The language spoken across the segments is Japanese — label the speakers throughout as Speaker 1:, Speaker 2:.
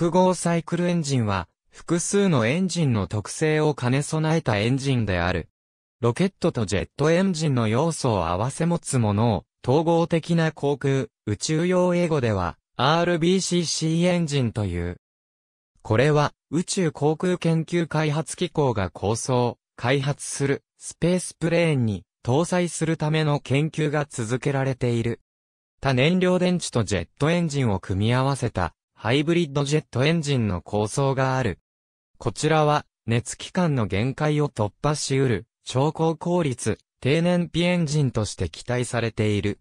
Speaker 1: 複合サイクルエンジンは、複数のエンジンの特性を兼ね備えたエンジンである。ロケットとジェットエンジンの要素を合わせ持つものを、統合的な航空、宇宙用英語では、RBCC エンジンという。これは、宇宙航空研究開発機構が構想、開発する、スペースプレーンに、搭載するための研究が続けられている。他燃料電池とジェットエンジンを組み合わせたハイブリッドジェットエンジンの構想がある。こちらは、熱機関の限界を突破し得る、超高効率、低燃費エンジンとして期待されている。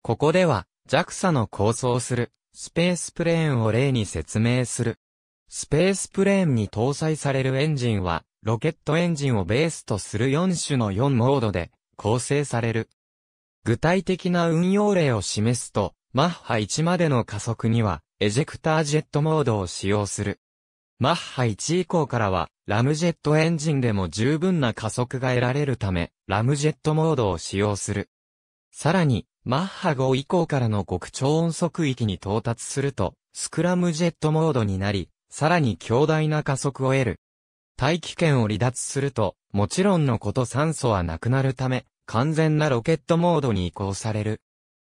Speaker 1: ここでは、JAXA の構想する、スペースプレーンを例に説明する。スペースプレーンに搭載されるエンジンは、ロケットエンジンをベースとする4種の4モードで構成される。具体的な運用例を示すと、マッハ1までの加速には、エジェクタージェットモードを使用する。マッハ1以降からは、ラムジェットエンジンでも十分な加速が得られるため、ラムジェットモードを使用する。さらに、マッハ5以降からの極超音速域に到達すると、スクラムジェットモードになり、さらに強大な加速を得る。大気圏を離脱すると、もちろんのこと酸素はなくなるため、完全なロケットモードに移行される。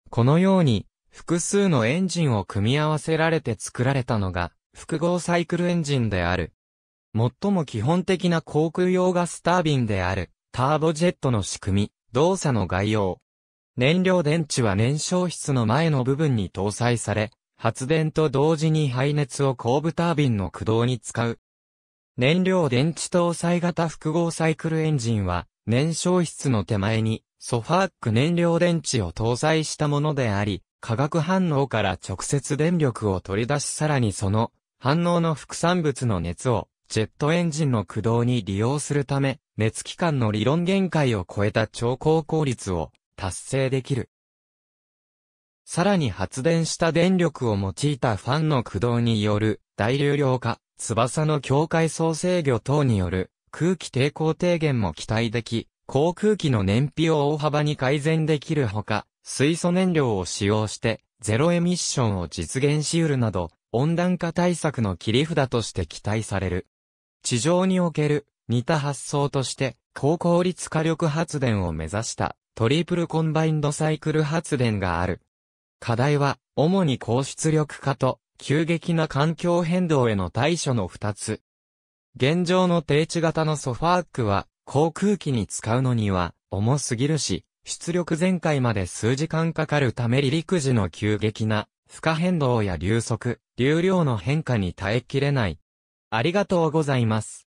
Speaker 1: このように、複数のエンジンを組み合わせられて作られたのが、複合サイクルエンジンである。最も基本的な航空用ガスタービンである、ターボジェットの仕組み、動作の概要。燃料電池は燃焼室の前の部分に搭載され、発電と同時に排熱を後部タービンの駆動に使う。燃料電池搭載型複合サイクルエンジンは、燃焼室の手前に、ソファーック燃料電池を搭載したものであり、化学反応から直接電力を取り出しさらにその反応の副産物の熱をジェットエンジンの駆動に利用するため熱機関の理論限界を超えた超高効率を達成できる。さらに発電した電力を用いたファンの駆動による大流量化、翼の境界層制御等による空気抵抗低減も期待でき、航空機の燃費を大幅に改善できるほか、水素燃料を使用してゼロエミッションを実現し得るなど、温暖化対策の切り札として期待される。地上における似た発想として、高効率火力発電を目指したトリプルコンバインドサイクル発電がある。課題は、主に高出力化と急激な環境変動への対処の二つ。現状の低地型のソファーックは、航空機に使うのには重すぎるし、出力全開まで数時間かかるため離陸時の急激な負荷変動や流速、流量の変化に耐えきれない。ありがとうございます。